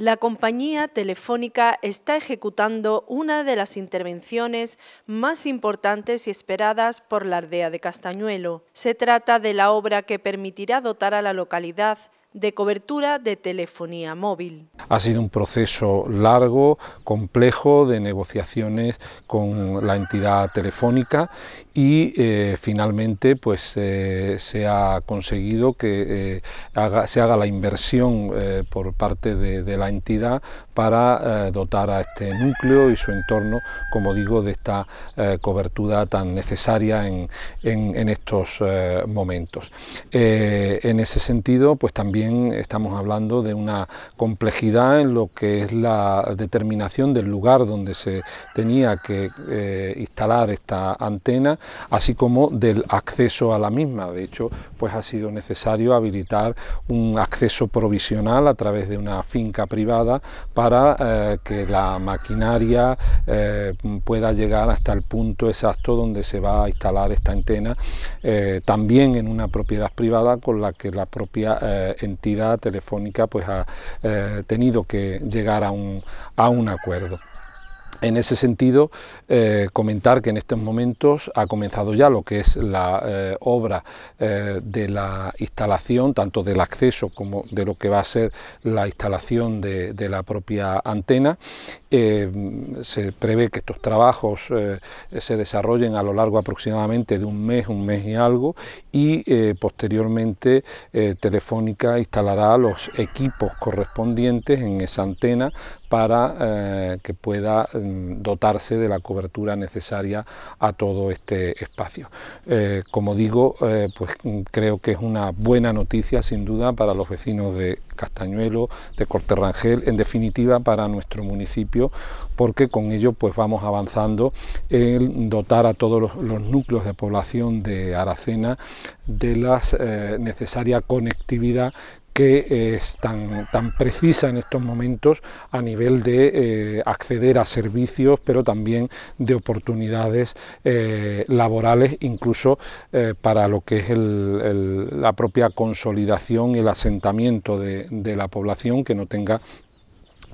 La compañía telefónica está ejecutando una de las intervenciones más importantes y esperadas por la aldea de Castañuelo. Se trata de la obra que permitirá dotar a la localidad de cobertura de telefonía móvil. Ha sido un proceso largo, complejo, de negociaciones con la entidad telefónica y eh, finalmente pues, eh, se ha conseguido que eh, se haga la inversión por parte de, la entidad para dotar a este núcleo y su entorno, como digo, de esta cobertura tan necesaria en, en estos momentos. en ese sentido, pues también estamos hablando de una complejidad en lo que es la determinación del lugar donde se tenía que eh, instalar esta antena, así como del acceso a la misma. De hecho, pues ha sido necesario habilitar un acceso provisional a través de una finca privada para eh, que la maquinaria eh, pueda llegar hasta el punto exacto donde se va a instalar esta antena, también en una propiedad privada con la que la propia entidad telefónica pues ha tenido que llegar a un acuerdo. En ese sentido, eh, comentar que en estos momentos ha comenzado ya lo que es la eh, obra eh, de la instalación, tanto del acceso como de lo que va a ser la instalación de, de la propia antena. se prevé que estos trabajos se desarrollen a lo largo aproximadamente de un mes, un mes y algo, y posteriormente Telefónica instalará los equipos correspondientes en esa antena para eh, que pueda mm, dotarse de la cobertura necesaria a todo este espacio. Eh, como digo, eh, pues mm, creo que es una buena noticia sin duda para los vecinos de Castañuelo, de Corterrangel, en definitiva para nuestro municipio, porque con ello pues vamos avanzando en dotar a todos los núcleos de población de Aracena de la necesaria conectividad que eh, es tan, precisa en estos momentos a nivel de eh, acceder a servicios, pero también de oportunidades eh, laborales, incluso para lo que es la propia consolidación y el asentamiento de la población que no tenga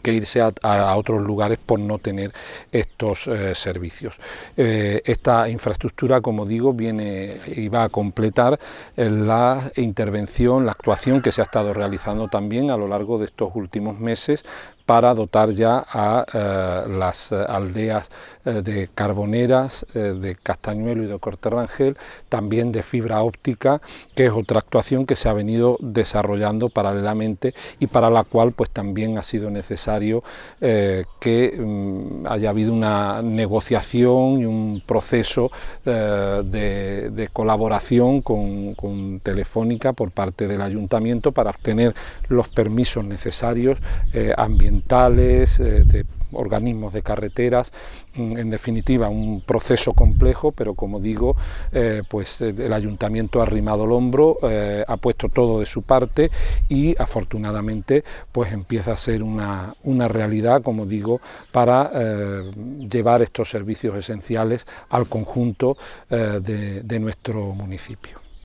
que irse a, otros lugares por no tener estos eh, servicios. Eh, esta infraestructura, como digo, viene y va a completar eh, la intervención, la actuación que se ha estado realizando también a lo largo de estos últimos meses para dotar ya a eh, las eh, aldeas eh, de Carboneras, de Castañuelo y de rangel también de fibra óptica, que es otra actuación que se ha venido desarrollando paralelamente y para la cual pues también ha sido necesario que mm, haya habido una negociación y un proceso de, colaboración con, con, Telefónica por parte del ayuntamiento para obtener los permisos necesarios ambientales eh, de organismos de carreteras, en definitiva un proceso complejo, pero como digo, eh, pues eh, el ayuntamiento ha arrimado el hombro, ha puesto todo de su parte y afortunadamente pues empieza a ser una, realidad, como digo, para llevar estos servicios esenciales al conjunto de nuestro municipio.